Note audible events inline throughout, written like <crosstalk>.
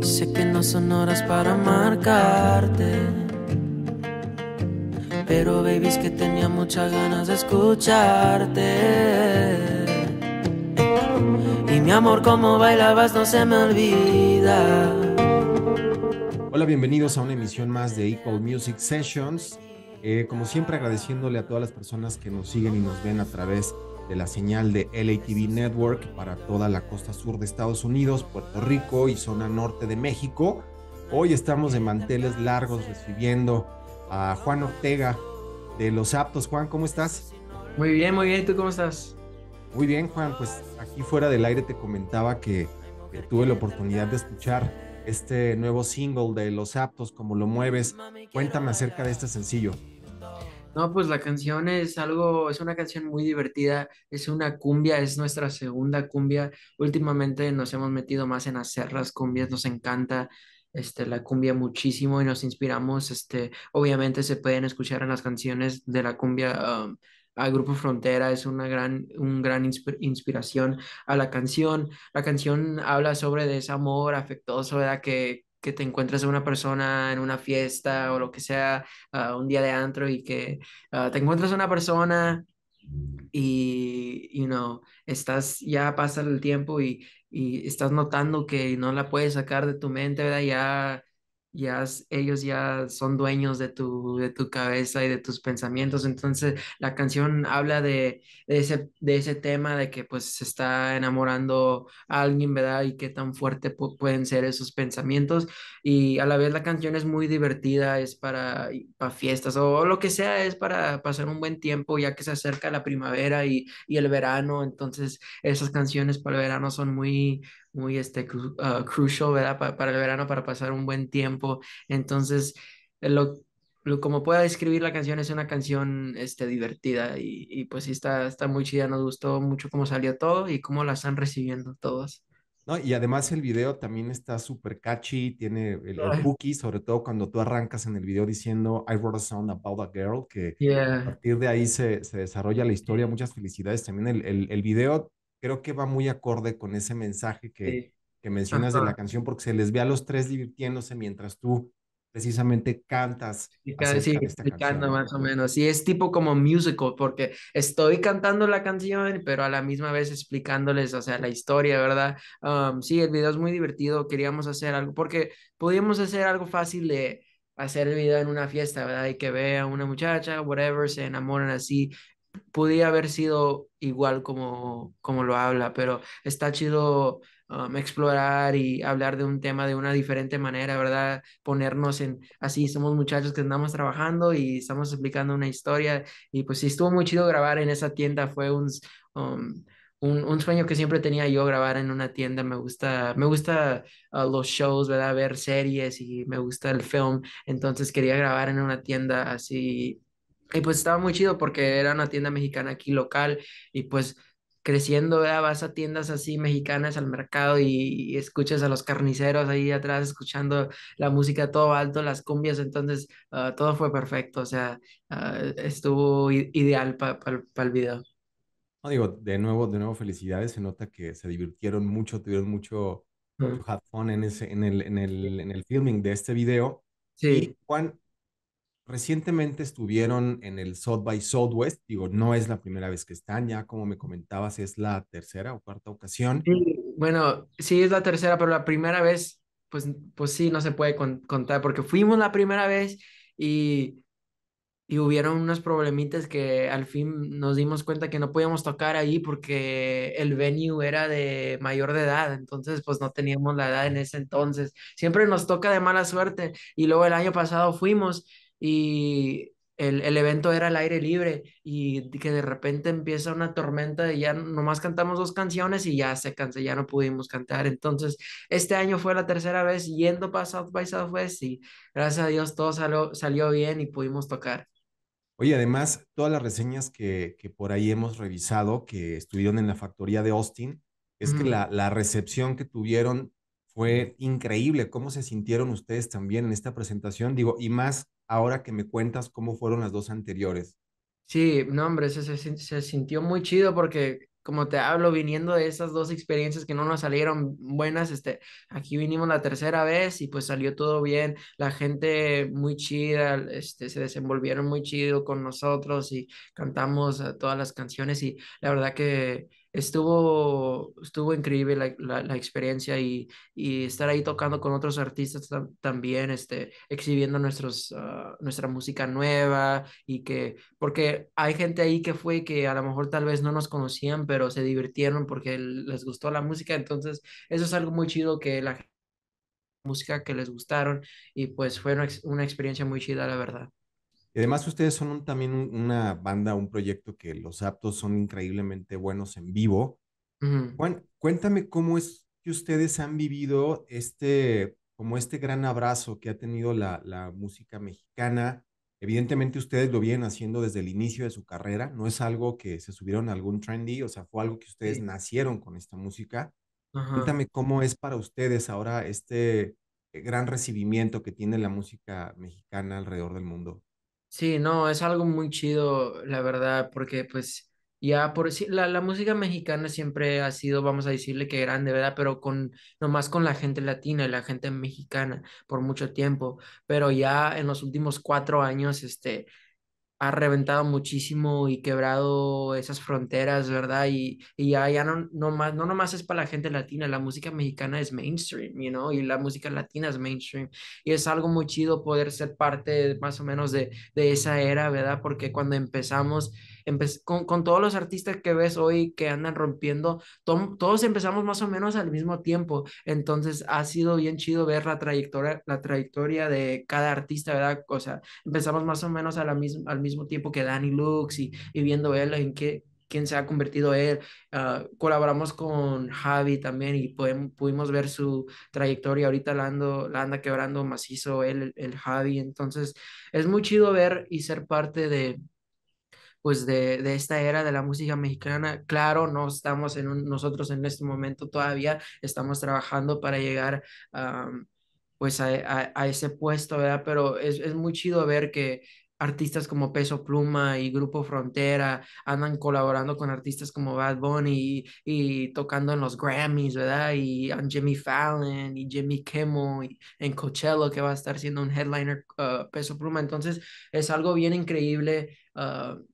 Sé que no son horas para marcarte. Pero baby es que tenía muchas ganas de escucharte. Y mi amor, como bailabas no se me olvida. Hola, bienvenidos a una emisión más de Equal Music Sessions. Eh, como siempre agradeciéndole a todas las personas que nos siguen y nos ven a través de de la señal de LATV Network para toda la costa sur de Estados Unidos, Puerto Rico y zona norte de México. Hoy estamos de manteles largos recibiendo a Juan Ortega de Los Aptos. Juan, ¿cómo estás? Muy bien, muy bien. ¿Tú cómo estás? Muy bien, Juan. Pues aquí fuera del aire te comentaba que, tuve la oportunidad de escuchar este nuevo single de Los Aptos, ¿Cómo lo mueves. Cuéntame acerca de este sencillo. No, pues la canción es algo, es una canción muy divertida, es una cumbia, es nuestra segunda cumbia. Últimamente nos hemos metido más en hacer las cumbias, nos encanta este, la cumbia muchísimo y nos inspiramos. Este, obviamente se pueden escuchar en las canciones de la cumbia. al um, a Grupo Frontera es una gran, un gran inspiración a la canción. La canción habla sobre desamor afectuoso, ¿verdad? Que, que te encuentres a una persona en una fiesta o lo que sea, ah, un día de antro y que ah, te encuentras a una persona y, you estás, ya pasa el tiempo y, y estás notando que no la puedes sacar de tu mente, ¿verdad? Ya ellos ya son dueños de tu, de tu cabeza y de tus pensamientos. Entonces la canción habla de, de, ese, de ese tema de que pues se está enamorando a alguien, ¿verdad? Y qué tan fuerte pueden ser esos pensamientos. Y a la vez la canción es muy divertida, es para, para fiestas o, o lo que sea, es para pasar un buen tiempo ya que se acerca la primavera y, y el verano. Entonces esas canciones para el verano son muy, muy este, ah, crucial, ¿verdad? para el verano, para pasar un buen tiempo. Entonces, lo, como pueda describir la canción, es una canción este, divertida y, y, pues sí, está, está muy chida. Nos gustó mucho cómo salió todo y cómo la están recibiendo todos. No, y además el video también está súper catchy, tiene el, hooky, sobre todo cuando tú arrancas en el video diciendo I wrote a song about a girl, que a partir de ahí se, se, desarrolla la historia, muchas felicidades. También el, el, el video creo que va muy acorde con ese mensaje que, mencionas de la canción, porque se les ve a los tres divirtiéndose mientras tú precisamente cantas. Y sí, más o menos. Y es tipo como musical, porque estoy cantando la canción, pero a la misma vez explicándoles, o sea, la historia, ¿verdad? Um, sí, el video es muy divertido, queríamos hacer algo, porque podíamos hacer algo fácil de hacer el video en una fiesta, ¿verdad? Y que vea una muchacha, whatever, se enamoran así podía haber sido igual como, como lo habla, pero está chido um, explorar y hablar de un tema de una diferente manera, ¿verdad? Ponernos en, así, somos muchachos que andamos trabajando y estamos explicando una historia y pues sí, estuvo muy chido grabar en esa tienda, fue un... Um, un, sueño que siempre tenía yo grabar en una tienda. Me gusta, me gusta uh, los shows, ¿verdad? Ver series y me gusta el film. Entonces quería grabar en una tienda así y pues estaba muy chido porque era una tienda mexicana aquí local y pues creciendo, vas a tiendas así mexicanas al mercado y, escuchas a los carniceros ahí atrás escuchando la música todo alto, las cumbias, entonces ah, todo fue perfecto, o sea, ah, estuvo ideal para el video. No, digo, de nuevo, de nuevo, felicidades, se nota que se divirtieron mucho, tuvieron mucho, mucho mm. en, ese, en, el, en, el, en el filming de este video. Sí. Recientemente estuvieron en el South by Southwest, digo, no es la primera vez que están, ya como me comentabas, es la tercera o cuarta ocasión. bueno, sí, es la tercera, pero la primera vez, pues, pues sí, no se puede contar, porque fuimos la primera vez y, y hubieron unos problemitas que al fin nos dimos cuenta que no podíamos tocar ahí porque el venue era de mayor de edad, entonces pues no teníamos la edad en ese entonces. Siempre nos toca de mala suerte y luego el año pasado fuimos y el, evento era al aire libre y que de repente empieza una tormenta y ya nomás cantamos dos canciones y ya se cansa, ya no pudimos cantar. Entonces, este año fue la tercera vez yendo para South by Southwest y gracias a Dios todo salió, salió bien y pudimos tocar. Oye, además, todas las reseñas que, que por ahí hemos revisado, que estuvieron en la factoría de Austin, es que la, la recepción que tuvieron fue increíble. ¿Cómo se sintieron ustedes también en esta presentación? Digo, y más ahora que me cuentas cómo fueron las dos anteriores. Sí, no, hombre, se, sintió muy chido porque como te hablo, viniendo de esas dos experiencias que no nos salieron buenas, este, aquí vinimos la tercera vez y pues salió todo bien, la gente muy chida, este, se desenvolvieron muy chido con nosotros y cantamos eh, todas las canciones y la verdad que estuvo, estuvo increíble la, experiencia y, y, estar ahí tocando con otros artistas también, este, exhibiendo nuestros, ah, nuestra música nueva y que, porque hay gente ahí que fue que a lo mejor tal vez no nos conocían, pero se divirtieron porque les gustó la música, entonces eso es algo muy chido que la música que les gustaron y pues fue una experiencia muy chida, la verdad. Y además ustedes son también una banda, un proyecto que los aptos son increíblemente buenos en vivo. cuéntame cómo es que ustedes han vivido este, como este gran abrazo que ha tenido la, música mexicana. Evidentemente ustedes lo vienen haciendo desde el inicio de su carrera, no es algo que se subieron a algún trendy, o sea, fue algo que ustedes nacieron con esta música. Cuéntame cómo es para ustedes ahora este eh, gran recibimiento que tiene la música mexicana alrededor del mundo. Sí, no, es algo muy chido, la verdad, porque pues ya por la, la música mexicana siempre ha sido, vamos a decirle que grande, ¿verdad? Pero con nomás con la gente latina y la gente mexicana por mucho tiempo, pero ya en los últimos cuatro años, este, ha reventado muchísimo y quebrado esas fronteras, ¿verdad? Y, y ya, ya no, no, más, no nomás es para la gente latina, la música mexicana es mainstream, you know? Y la música latina es mainstream. Y es algo muy chido poder ser parte más o menos de, de esa era, ¿verdad? Porque cuando empezamos con, con, todos los artistas que ves hoy que andan rompiendo, todos empezamos más o menos al mismo tiempo, entonces ha sido bien chido ver la trayectoria, la trayectoria de cada artista, ¿verdad? O sea, empezamos más o menos a la al mismo tiempo que Danny Lux y, viendo él en qué, quién se ha convertido él. Ah, colaboramos con Javi también y pudimos ver su trayectoria. Ahorita la, anda quebrando macizo él, el, el Javi. Entonces, es muy chido ver y ser parte de, pues de, esta era de la música mexicana. Claro, no estamos en un, nosotros en este momento todavía, estamos trabajando para llegar pues a, ese puesto, ¿verdad? Pero es, muy chido ver que artistas como Peso Pluma y Grupo Frontera andan colaborando con artistas como Bad Bunny y, tocando en los Grammys, ¿verdad? Y um, Jimmy Fallon y Jimmy Kimmel y, en Coachella que va a estar siendo un headliner uh, Peso Pluma. Entonces es algo bien increíble. Uh,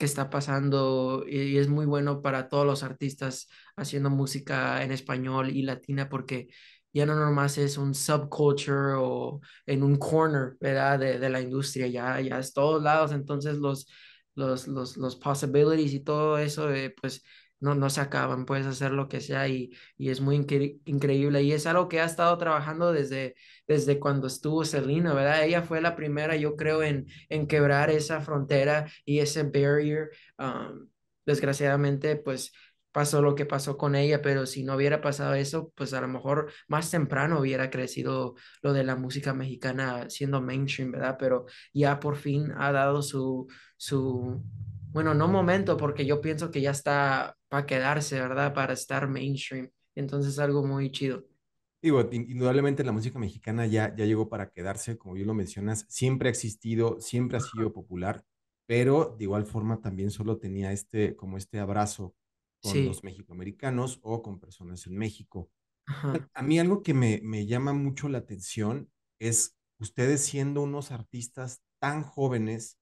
que está pasando y, es muy bueno para todos los artistas haciendo música en español y latina porque ya no nomás es un subculture o en un corner, ¿verdad? De, la industria, ya, ya es todos lados, entonces los, los, los, possibilities y todo eso, eh, pues no, se acaban, puedes hacer lo que sea y, y es muy increíble. Y es algo que ha estado trabajando desde, desde cuando estuvo Selena, ¿verdad? Ella fue la primera, yo creo, en, en quebrar esa frontera y ese barrier. Um, desgraciadamente, pues pasó lo que pasó con ella, pero si no hubiera pasado eso, pues a lo mejor más temprano hubiera crecido lo de la música mexicana siendo mainstream, ¿verdad? Pero ya por fin ha dado su, su bueno, no momento, porque yo pienso que ya está para quedarse, ¿verdad? Para estar mainstream. Entonces, algo muy chido. Digo, indudablemente la música mexicana ya, ya llegó para quedarse, como bien lo mencionas, siempre ha existido, siempre ha sido popular, pero de igual forma también solo tenía este, como este abrazo con los mexicoamericanos o con personas en México. A mí algo que me, me llama mucho la atención es ustedes siendo unos artistas tan jóvenes,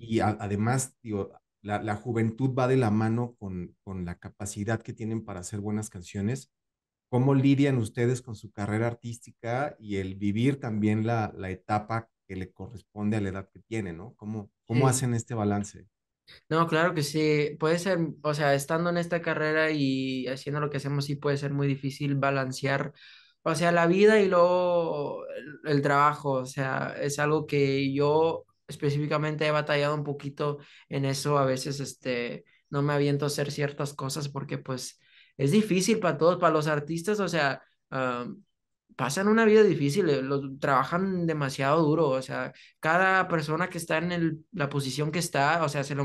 y además, digo, la, la, juventud va de la mano con, con la capacidad que tienen para hacer buenas canciones. ¿Cómo lidian ustedes con su carrera artística y el vivir también la, la etapa que le corresponde a la edad que tienen, ¿no? ¿Cómo, cómo hacen este balance? No, claro que sí, puede ser, o sea, estando en esta carrera y haciendo lo que hacemos, sí puede ser muy difícil balancear, o sea, la vida y luego el trabajo, o sea, es algo que yo específicamente he batallado un poquito en eso, a veces este, no me aviento a hacer ciertas cosas porque pues es difícil para todos, para los artistas, o sea, ah, pasan una vida difícil, eh, los, trabajan demasiado duro, o sea, cada persona que está en la posición que está, o sea, se lo,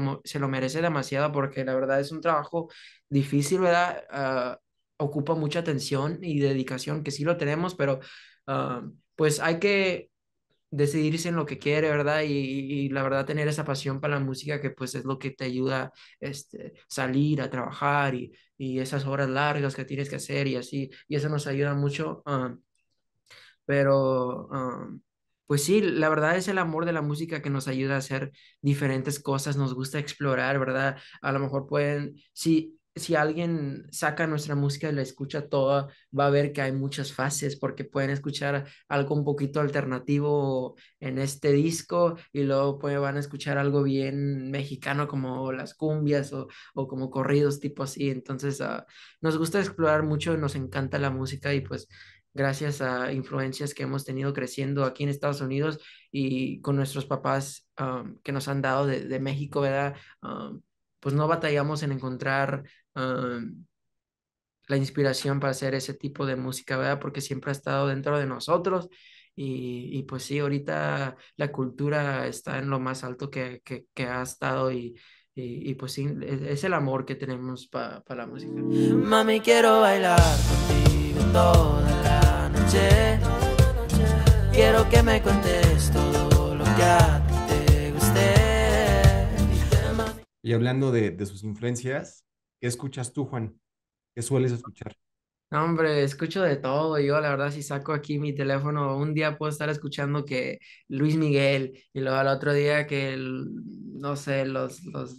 merece demasiado porque la verdad es un trabajo difícil, ¿verdad? Ah, ocupa mucha atención y dedicación, que sí lo tenemos, pero ah, pues hay que decidirse en lo que quiere, ¿verdad? Y, la verdad tener esa pasión para la música que pues es lo que te ayuda este, salir a trabajar y, esas horas largas que tienes que hacer y así, y eso nos ayuda mucho. Ah, pero ah, pues sí, la verdad es el amor de la música que nos ayuda a hacer diferentes cosas, nos gusta explorar, ¿verdad? A lo mejor pueden, sí, si alguien saca nuestra música y la escucha toda, va a ver que hay muchas fases porque pueden escuchar algo un poquito alternativo en este disco y luego pues, van a escuchar algo bien mexicano como las cumbias o, como corridos tipo así. Entonces ah, nos gusta explorar mucho, nos encanta la música y pues gracias a influencias que hemos tenido creciendo aquí en Estados Unidos y con nuestros papás ah, que nos han dado de, de México, ¿verdad? Ah, pues no batallamos en encontrar em, la inspiración para hacer ese tipo de música, ¿verdad? Porque siempre ha estado dentro de nosotros y, y pues sí, ahorita la cultura está en lo más alto que, ha estado y, y, pues sí, e-, es, el amor que tenemos para la música. Mami, quiero bailar contigo toda la noche. Quiero que me cuentes todo lo que Y hablando de, de sus influencias, ¿qué escuchas tú, Juan? ¿Qué sueles escuchar? hombre, escucho de todo. Yo, la verdad, si saco aquí mi teléfono, un día puedo estar escuchando que Luis Miguel, y luego al otro día que, no sé, los, los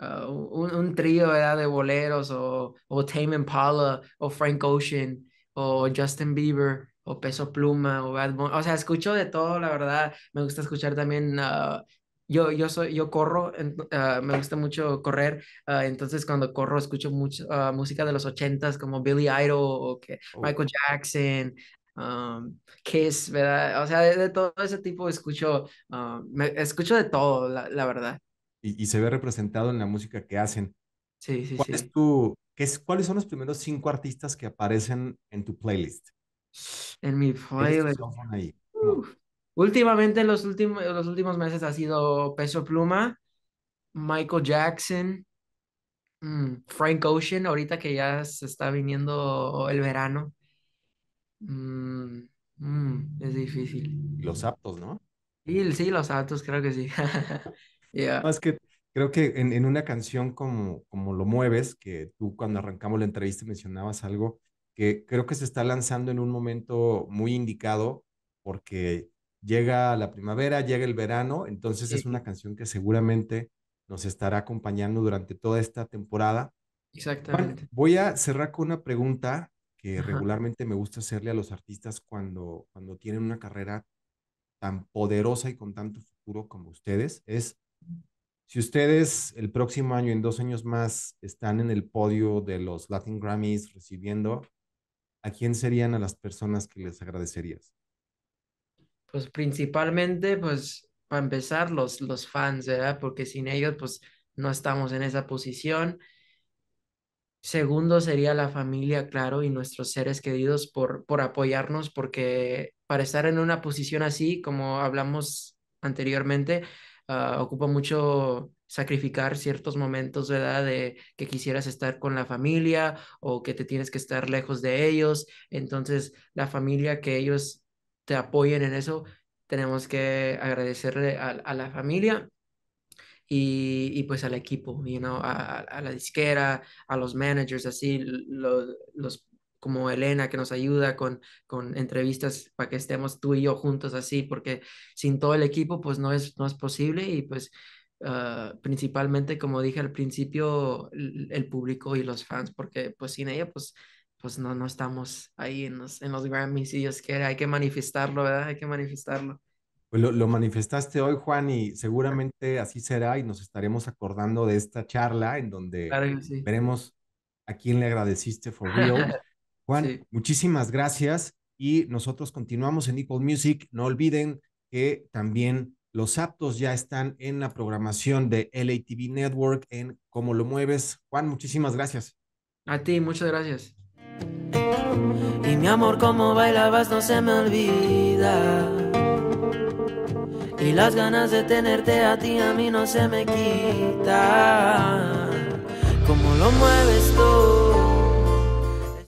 ah, un, trío de boleros, o, o Tame Impala, o Frank Ocean, o Justin Bieber, o Peso Pluma, o Bad Bunny. O sea, escucho de todo, la verdad. Me gusta escuchar también ah, yo, yo, soy, yo corro, ah, me gusta mucho correr, ah, entonces cuando corro escucho mucho ah, música de los ochentas como Billy Idol o que oh. Michael Jackson, Kiss, ¿verdad? O sea, de, todo ese tipo escucho, me, escucho de todo, la, verdad. Y, y, se ve representado en la música que hacen. Sí, sí, sí. Es tú qué es, ¿Cuáles son los primeros cinco artistas que aparecen en tu playlist? En mi playlist. Últimamente, los, últimos, los últimos meses ha sido Peso Pluma, Michael Jackson, mm, Frank Ocean, ahorita que ya se está viniendo el verano. Mm, mm, es difícil. Los aptos, ¿no? Sí, sí, los aptos, creo que sí. Más <laughs> que creo que en, una canción como, como Lo Mueves, que tú cuando arrancamos la entrevista mencionabas algo que creo que se está lanzando en un momento muy indicado porque llega la primavera, llega el verano, entonces es una canción que seguramente nos estará acompañando durante toda esta temporada. Exactamente. voy a cerrar con una pregunta que regularmente me gusta hacerle a los artistas cuando, cuando tienen una carrera tan poderosa y con tanto futuro como ustedes, es si ustedes el próximo año, en dos años más, están en el podio de los Latin Grammys recibiendo, ¿a quién serían a las personas que les agradecerías? Pues principalmente, pues para empezar, los, los fans, ¿verdad? Porque sin ellos, pues no estamos en esa posición. Segundo sería la familia, claro, y nuestros seres queridos por, por apoyarnos, porque para estar en una posición así, como hablamos anteriormente, ah, ocupa mucho sacrificar ciertos momentos, ¿verdad? De que quisieras estar con la familia o que te tienes que estar lejos de ellos. Entonces, la familia que ellos te apoyen en eso. Tenemos que agradecerle a, la familia y, y, pues al equipo, you a, la disquera, a los managers, así, los, los como Elena que nos ayuda con, con entrevistas para que estemos tú y yo juntos así, porque sin todo el equipo pues no es, no es posible y pues ah, principalmente como dije al principio el, público y los fans, porque pues sin ella pues pues no, no estamos ahí en los, en los Grammys, y Dios quiere, hay que manifestarlo, ¿verdad? Hay que manifestarlo. Pues lo, lo, manifestaste hoy, Juan, y seguramente así será y nos estaremos acordando de esta charla en donde veremos a quién le agradeciste for real. <laughs> Juan, muchísimas gracias y nosotros continuamos en Equal Music. No olviden que también los aptos ya están en la programación de LATV Network en Cómo lo mueves. Juan, muchísimas gracias. A ti, muchas gracias. Y mi amor, como bailabas no se me olvida. Y las ganas de tenerte a ti a mí no se me quitan. Como lo mueves tú.